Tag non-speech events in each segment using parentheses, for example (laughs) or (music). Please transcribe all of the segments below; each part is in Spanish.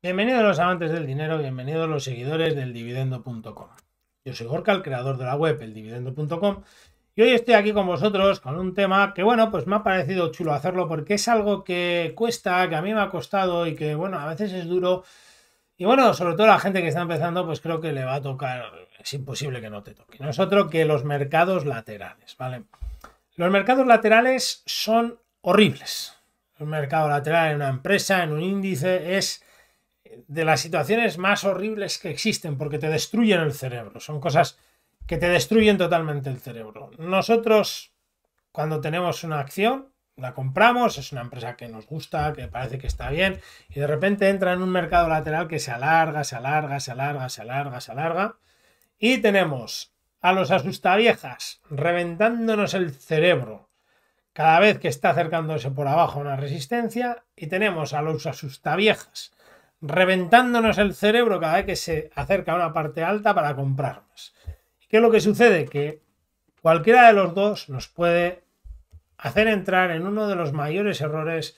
Bienvenidos los amantes del dinero, bienvenidos los seguidores del dividendo.com. Yo soy Gorka, el creador de la web el Dividendo.com y hoy estoy aquí con vosotros con un tema que bueno, pues me ha parecido chulo hacerlo porque es algo que cuesta, que a mí me ha costado y que bueno, a veces es duro y bueno, sobre todo la gente que está empezando, pues creo que le va a tocar, es imposible que no te toque. no es otro que los mercados laterales, ¿vale? Los mercados laterales son horribles. Un mercado lateral en una empresa, en un índice, es de las situaciones más horribles que existen porque te destruyen el cerebro. Son cosas que te destruyen totalmente el cerebro. Nosotros, cuando tenemos una acción, la compramos, es una empresa que nos gusta, que parece que está bien, y de repente entra en un mercado lateral que se alarga, se alarga, se alarga, se alarga, se alarga, y tenemos a los asustaviejas reventándonos el cerebro cada vez que está acercándose por abajo una resistencia, y tenemos a los asustaviejas reventándonos el cerebro cada vez que se acerca a una parte alta para comprarnos ¿Qué es lo que sucede? Que cualquiera de los dos nos puede hacer entrar en uno de los mayores errores.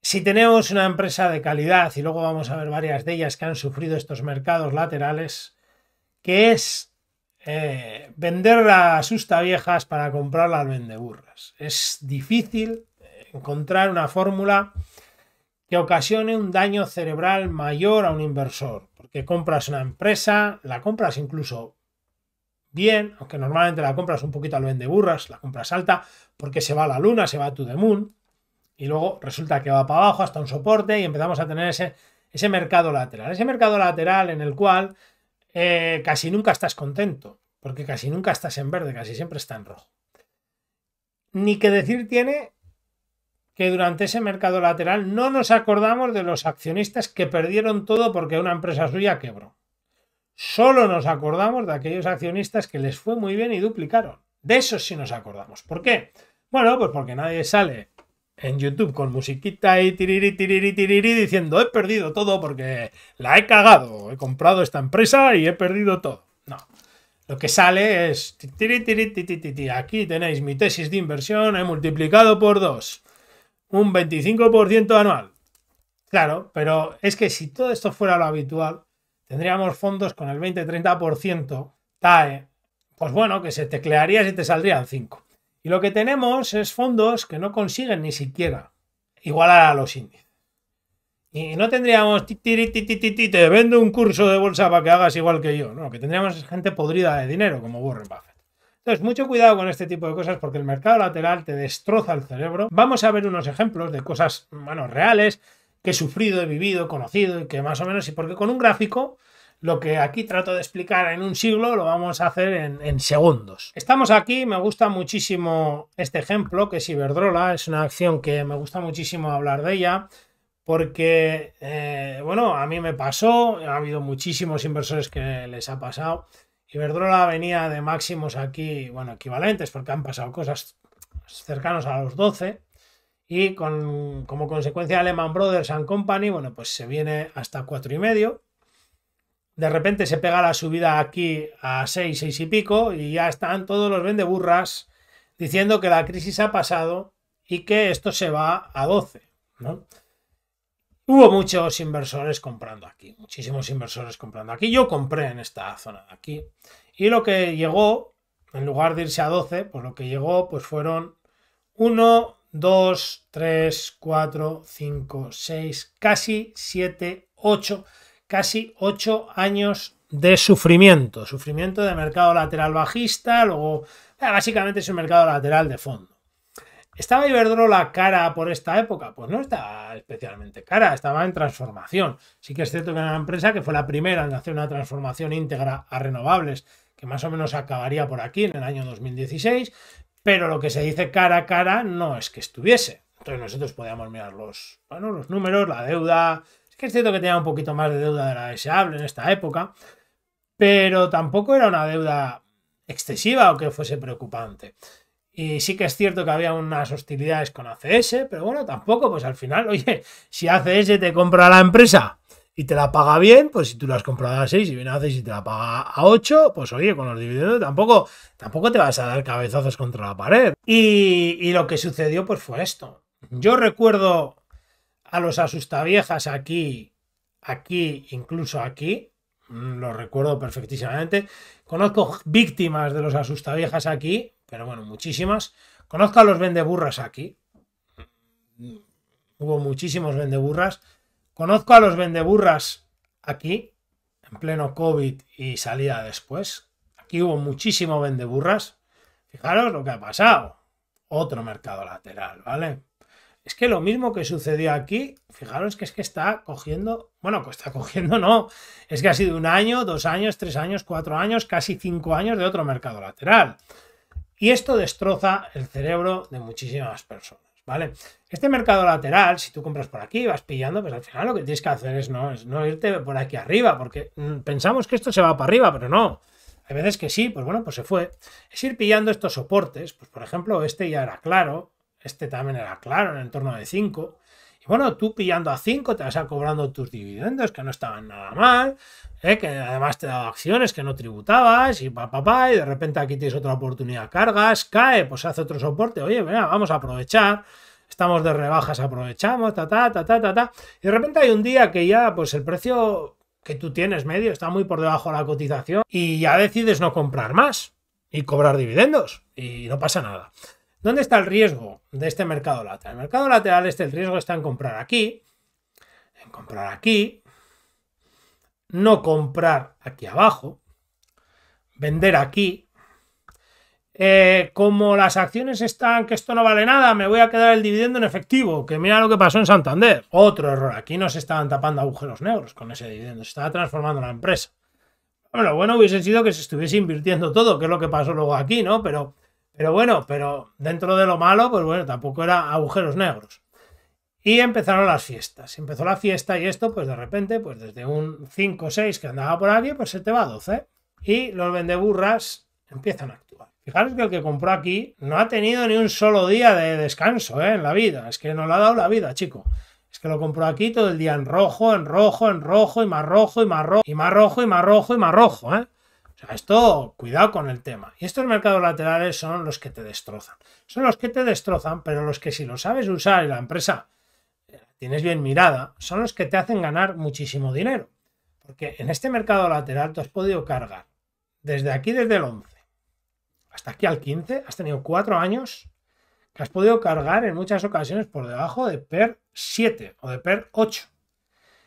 Si tenemos una empresa de calidad, y luego vamos a ver varias de ellas que han sufrido estos mercados laterales, que es eh, vender las susta viejas para comprar las vendeburras. Es difícil encontrar una fórmula que ocasione un daño cerebral mayor a un inversor, porque compras una empresa, la compras incluso bien, aunque normalmente la compras un poquito al de burras, la compras alta, porque se va a la luna, se va a tu the moon, y luego resulta que va para abajo hasta un soporte y empezamos a tener ese, ese mercado lateral, ese mercado lateral en el cual eh, casi nunca estás contento, porque casi nunca estás en verde, casi siempre está en rojo. Ni que decir tiene que durante ese mercado lateral no nos acordamos de los accionistas que perdieron todo porque una empresa suya quebró. Solo nos acordamos de aquellos accionistas que les fue muy bien y duplicaron. De esos sí nos acordamos. ¿Por qué? Bueno, pues porque nadie sale en YouTube con musiquita y tiriri, tiriri, tiriri diciendo he perdido todo porque la he cagado, he comprado esta empresa y he perdido todo. No. Lo que sale es, aquí tenéis mi tesis de inversión, he multiplicado por dos un 25% anual. Claro, pero es que si todo esto fuera lo habitual, tendríamos fondos con el 20-30% TAE, pues bueno, que se teclearía y te saldrían 5. Y lo que tenemos es fondos que no consiguen ni siquiera igualar a los índices. Y no tendríamos, te vendo un curso de bolsa para que hagas igual que yo. No, que tendríamos es gente podrida de dinero, como Warren Buffett. Entonces, mucho cuidado con este tipo de cosas porque el mercado lateral te destroza el cerebro. Vamos a ver unos ejemplos de cosas, bueno, reales que he sufrido, he vivido, he conocido y que más o menos, y porque con un gráfico lo que aquí trato de explicar en un siglo lo vamos a hacer en, segundos. Estamos aquí, me gusta muchísimo este ejemplo, que es Iberdrola, es una acción que me gusta muchísimo hablar de ella, porque, eh, bueno, a mí me pasó, ha habido muchísimos inversores que les ha pasado, Iberdrola venía de máximos aquí, bueno, equivalentes, porque han pasado cosas cercanos a los 12. Y como consecuencia Lehman Brothers and Company, bueno, pues se viene hasta 4,5. y medio. De repente se pega la subida aquí a 6, 6 y pico y ya están todos los vendeburras diciendo que la crisis ha pasado y que esto se va a 12, ¿no? Hubo muchos inversores comprando aquí, muchísimos inversores comprando aquí. Yo compré en esta zona de aquí. Y lo que llegó, en lugar de irse a 12, pues lo que llegó pues fueron 1, 2, 3, 4, 5, 6, casi 7, 8, casi 8 años de sufrimiento. Sufrimiento de mercado lateral bajista, luego eh, básicamente es un mercado lateral de fondo. ¿Estaba Iberdrola cara por esta época? Pues no estaba especialmente cara, estaba en transformación. Sí que es cierto que era una empresa que fue la primera en hacer una transformación íntegra a renovables, que más o menos acabaría por aquí en el año 2016, pero lo que se dice cara a cara no es que estuviese. Entonces nosotros podíamos mirar los, bueno, los números, la deuda. Es que es cierto que tenía un poquito más de deuda de la deseable en esta época, pero tampoco era una deuda excesiva o que fuese preocupante. Y sí que es cierto que había unas hostilidades con ACS, pero bueno, tampoco, pues al final, (laughs) oye, si ACS te compra la empresa y te la paga bien, pues si tú la has comprado a 6 y viene a y te la paga a 8, pues oye, con los dividendos tampoco, tampoco te vas a dar cabezazos contra la pared. Y, lo que sucedió pues fue esto. Yo recuerdo a los asustaviejas aquí, aquí, incluso aquí, mm, lo recuerdo perfectísimamente. Conozco víctimas de los asustaviejas aquí pero bueno, muchísimas. Conozco a los vendeburras aquí. Hubo muchísimos vendeburras. Conozco a los vendeburras aquí, en pleno COVID y salida después. Aquí hubo muchísimo vendeburras. Fijaros lo que ha pasado. Otro mercado lateral, ¿vale? Es que lo mismo que sucedió aquí, fijaros que es que está cogiendo, bueno, que está cogiendo, no, es que ha sido un año, dos años, tres años, cuatro años, casi cinco años de otro mercado lateral. Y esto destroza el cerebro de muchísimas personas, ¿vale? Este mercado lateral, si tú compras por aquí y vas pillando, pues al final lo que tienes que hacer es no, no irte por aquí arriba, porque mm, pensamos que esto se va para arriba, pero no. Hay veces que sí, pues bueno, pues se fue. Es ir pillando estos soportes, pues por ejemplo, este ya era claro, este también era claro, en el entorno de 5. Y bueno, tú pillando a 5 te vas a cobrando tus dividendos, que no estaban nada mal, ¿eh? que además te daba acciones que no tributabas y papá, pa, pa, y de repente aquí tienes otra oportunidad, cargas, cae, pues hace otro soporte, oye, venga, vamos a aprovechar estamos de rebajas, aprovechamos, ta, ta, ta, ta, ta, ta. Y de repente hay un día que ya, pues el precio que tú tienes medio está muy por debajo de la cotización y ya decides no comprar más y cobrar dividendos y no pasa nada. ¿Dónde está el riesgo de este mercado lateral? El mercado lateral, este, el riesgo está en comprar aquí, en comprar aquí, no comprar aquí abajo, vender aquí. Eh, como las acciones están que esto no vale nada, me voy a quedar el dividendo en efectivo, que mira lo que pasó en Santander. Otro error, aquí no se estaban tapando agujeros negros con ese dividendo, se estaba transformando la empresa. Bueno, lo bueno hubiese sido que se estuviese invirtiendo todo, que es lo que pasó luego aquí, ¿no? Pero pero bueno, pero dentro de lo malo, pues bueno, tampoco era agujeros negros. Y empezaron las fiestas. Empezó la fiesta y esto, pues de repente, pues desde un 5 o 6 que andaba por aquí, pues se te va a 12. Y los vendeburras empiezan a actuar. Fijaros que el que compró aquí no ha tenido ni un solo día de descanso ¿eh? en la vida. Es que no le ha dado la vida, chico. Es que lo compró aquí todo el día en rojo, en rojo, en rojo, y más rojo, y más rojo, y más rojo, y más rojo, y más rojo, ¿eh? esto, cuidado con el tema. Y estos mercados laterales son los que te destrozan. Son los que te destrozan, pero los que si lo sabes usar y la empresa eh, tienes bien mirada, son los que te hacen ganar muchísimo dinero. Porque en este mercado lateral tú has podido cargar desde aquí, desde el 11, hasta aquí al 15, has tenido cuatro años que has podido cargar en muchas ocasiones por debajo de PER 7 o de PER 8.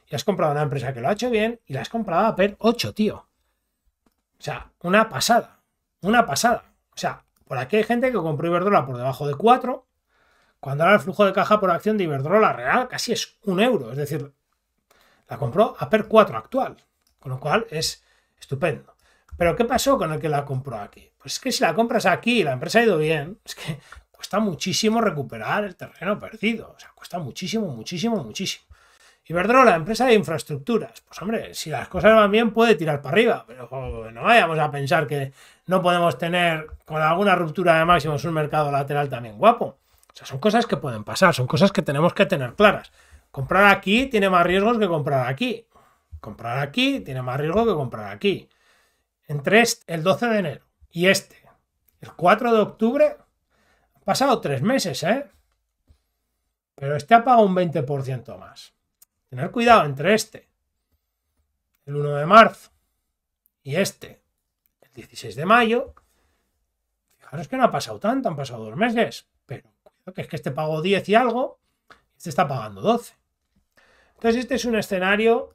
Y has comprado una empresa que lo ha hecho bien y la has comprado a PER 8, tío. O sea, una pasada. Una pasada. O sea, por aquí hay gente que compró Iberdrola por debajo de 4, cuando era el flujo de caja por acción de Iberdrola real casi es un euro. Es decir, la compró a PER 4 actual, con lo cual es estupendo. Pero ¿qué pasó con el que la compró aquí? Pues es que si la compras aquí y la empresa ha ido bien, es que cuesta muchísimo recuperar el terreno perdido. O sea, cuesta muchísimo, muchísimo, muchísimo la empresa de infraestructuras. Pues hombre, si las cosas van bien puede tirar para arriba, pero no vayamos a pensar que no podemos tener con alguna ruptura de máximos un mercado lateral también guapo. O sea, son cosas que pueden pasar, son cosas que tenemos que tener claras. Comprar aquí tiene más riesgos que comprar aquí. Comprar aquí tiene más riesgo que comprar aquí. Entre este, el 12 de enero y este, el 4 de octubre, han pasado tres meses, ¿eh? Pero este ha pagado un 20% más. Tener cuidado entre este, el 1 de marzo, y este, el 16 de mayo. Fijaros que no ha pasado tanto, han pasado dos meses. Pero cuidado que es que este pagó 10 y algo, este está pagando 12. Entonces este es un escenario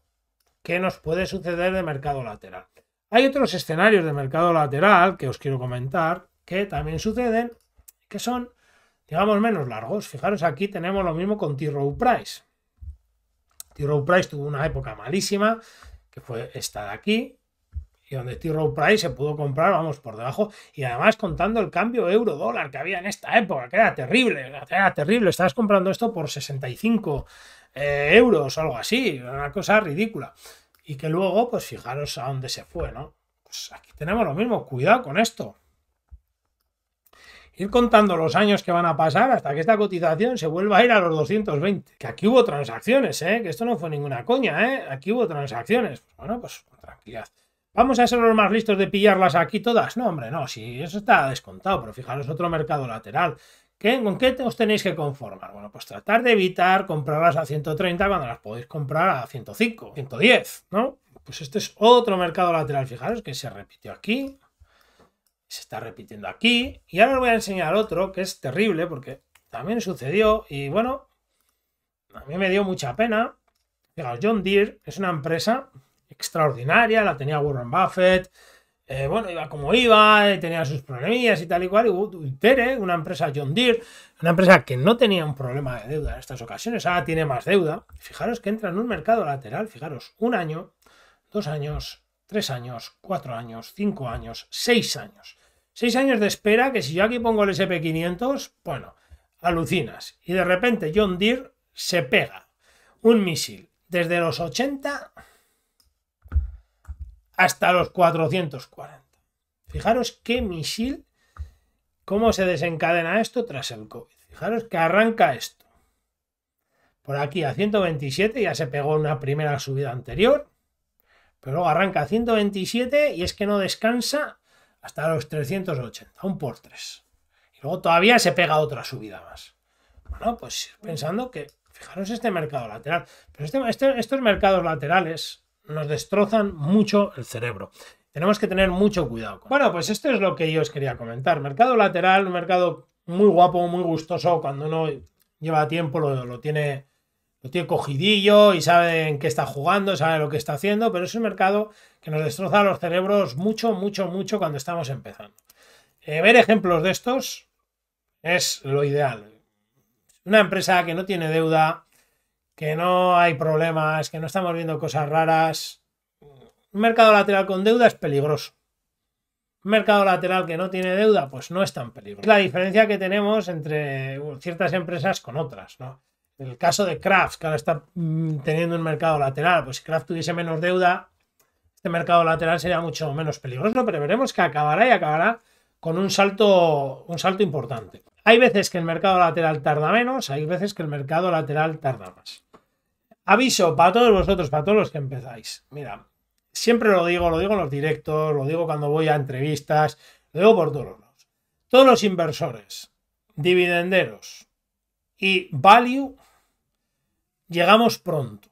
que nos puede suceder de mercado lateral. Hay otros escenarios de mercado lateral que os quiero comentar que también suceden, que son, digamos, menos largos. Fijaros, aquí tenemos lo mismo con T-Row Price. T. Rowe Price tuvo una época malísima, que fue esta de aquí, y donde T. row Price se pudo comprar, vamos, por debajo, y además contando el cambio euro-dólar que había en esta época, que era terrible, era terrible, estabas comprando esto por 65 eh, euros o algo así, una cosa ridícula. Y que luego, pues fijaros a dónde se fue, ¿no? Pues aquí tenemos lo mismo, cuidado con esto ir contando los años que van a pasar hasta que esta cotización se vuelva a ir a los 220. Que aquí hubo transacciones, ¿eh? que esto no fue ninguna coña, ¿eh? aquí hubo transacciones. Pues bueno, pues tranquilidad. ¿Vamos a ser los más listos de pillarlas aquí todas? No, hombre, no, si eso está descontado, pero fijaros otro mercado lateral. ¿Con qué os tenéis que conformar? Bueno, pues tratar de evitar comprarlas a 130 cuando las podéis comprar a 105, 110, ¿no? Pues este es otro mercado lateral, fijaros, que se repitió aquí, se está repitiendo aquí. Y ahora os voy a enseñar otro que es terrible porque también sucedió y bueno, a mí me dio mucha pena. Fijaos, John Deere es una empresa extraordinaria, la tenía Warren Buffett, eh, bueno, iba como iba, eh, tenía sus problemillas y tal y cual, y Tere, una empresa John Deere, una empresa que no tenía un problema de deuda en estas ocasiones, ahora tiene más deuda, fijaros que entra en un mercado lateral, fijaros, un año, dos años, tres años, cuatro años, cinco años, seis años. Seis años de espera que si yo aquí pongo el SP500, bueno, alucinas. Y de repente John Deere se pega un misil desde los 80 hasta los 440. Fijaros qué misil, cómo se desencadena esto tras el COVID. Fijaros que arranca esto. Por aquí a 127 ya se pegó una primera subida anterior, pero luego arranca a 127 y es que no descansa hasta los 380, un por tres Y luego todavía se pega otra subida más. Bueno, pues pensando que, fijaros este mercado lateral, pero este, este estos mercados laterales nos destrozan mucho el cerebro. Tenemos que tener mucho cuidado. Bueno, pues esto es lo que yo os quería comentar. Mercado lateral, un mercado muy guapo, muy gustoso, cuando uno lleva tiempo lo, lo tiene lo tiene cogidillo y sabe en qué está jugando, sabe lo que está haciendo, pero es un mercado que nos destroza los cerebros mucho, mucho, mucho cuando estamos empezando. Eh, ver ejemplos de estos es lo ideal. Una empresa que no tiene deuda, que no hay problemas, que no estamos viendo cosas raras. Un mercado lateral con deuda es peligroso. Un mercado lateral que no tiene deuda, pues no es tan peligroso. Es la diferencia que tenemos entre uh, ciertas empresas con otras, ¿no? El caso de Kraft, que ahora está mm, teniendo un mercado lateral, pues si Kraft tuviese menos deuda, este mercado lateral sería mucho menos peligroso, pero veremos que acabará y acabará con un salto, un salto importante. Hay veces que el mercado lateral tarda menos, hay veces que el mercado lateral tarda más. Aviso para todos vosotros, para todos los que empezáis. Mira, siempre lo digo, lo digo en los directos, lo digo cuando voy a entrevistas, lo digo por todos lados. Todos los inversores, dividenderos y value llegamos pronto.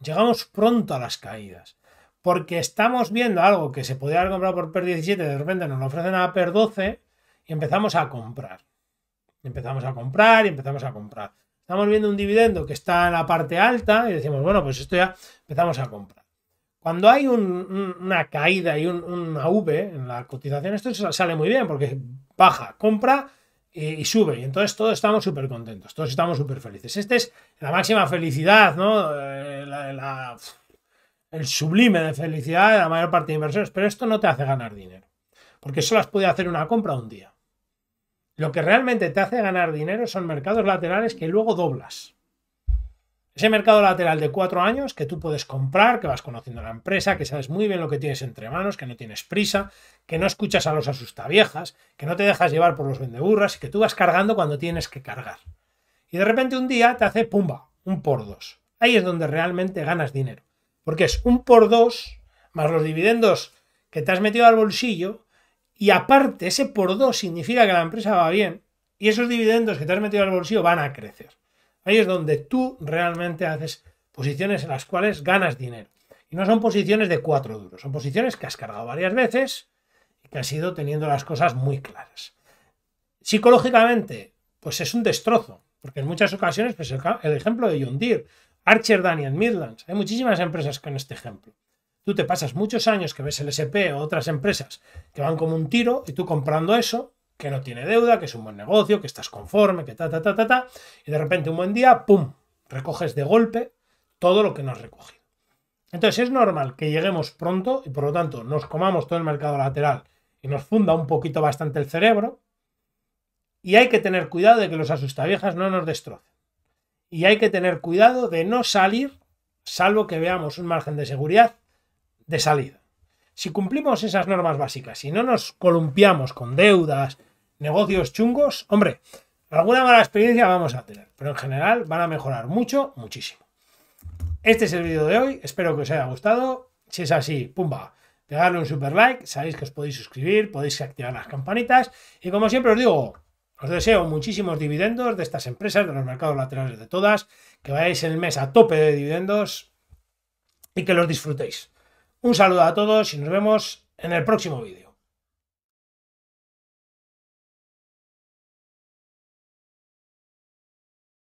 Llegamos pronto a las caídas. Porque estamos viendo algo que se podía haber comprado por PER 17, de repente nos lo ofrecen a PER 12 y empezamos a comprar. Empezamos a comprar y empezamos a comprar. Estamos viendo un dividendo que está en la parte alta y decimos, bueno, pues esto ya empezamos a comprar. Cuando hay una caída y un, una V en la cotización, esto sale muy bien porque baja, compra, y sube. Y entonces todos estamos súper contentos, todos estamos súper felices. Esta es la máxima felicidad, ¿no? Eh, el sublime de felicidad de la mayor parte de inversores. Pero esto no te hace ganar dinero, porque solo has podido hacer una compra un día. Lo que realmente te hace ganar dinero son mercados laterales que luego doblas. Ese mercado lateral de cuatro años que tú puedes comprar, que vas conociendo la empresa, que sabes muy bien lo que tienes entre manos, que no tienes prisa, que no escuchas a los asustaviejas, que no te dejas llevar por los vendeburras y que tú vas cargando cuando tienes que cargar. Y de repente un día te hace pumba, un por dos. Ahí es donde realmente ganas dinero. Porque es un por dos más los dividendos que te has metido al bolsillo y aparte ese por dos significa que la empresa va bien y esos dividendos que te has metido al bolsillo van a crecer. Ahí es donde tú realmente haces posiciones en las cuales ganas dinero. Y no son posiciones de cuatro duros, son posiciones que has cargado varias veces y que has ido teniendo las cosas muy claras. Psicológicamente, pues es un destrozo, porque en muchas ocasiones, pues el ejemplo de John Archer Daniel Midlands, hay muchísimas empresas con este ejemplo. Tú te pasas muchos años que ves el SP o otras empresas que van como un tiro y tú comprando eso, que no tiene deuda, que es un buen negocio, que estás conforme, que ta, ta, ta, ta, ta. Y de repente un buen día, ¡pum!, recoges de golpe todo lo que no has recogido. Entonces es normal que lleguemos pronto y por lo tanto nos comamos todo el mercado lateral y nos funda un poquito bastante el cerebro. Y hay que tener cuidado de que los asustaviejas no nos destrocen. Y hay que tener cuidado de no salir, salvo que veamos un margen de seguridad de salida. Si cumplimos esas normas básicas, y no nos columpiamos con deudas, negocios chungos, hombre, alguna mala experiencia vamos a tener, pero en general van a mejorar mucho, muchísimo. Este es el vídeo de hoy, espero que os haya gustado. Si es así, pumba, pegadle un super like, sabéis que os podéis suscribir, podéis activar las campanitas y como siempre os digo, os deseo muchísimos dividendos de estas empresas, de los mercados laterales de todas, que vayáis el mes a tope de dividendos y que los disfrutéis. Un saludo a todos y nos vemos en el próximo vídeo.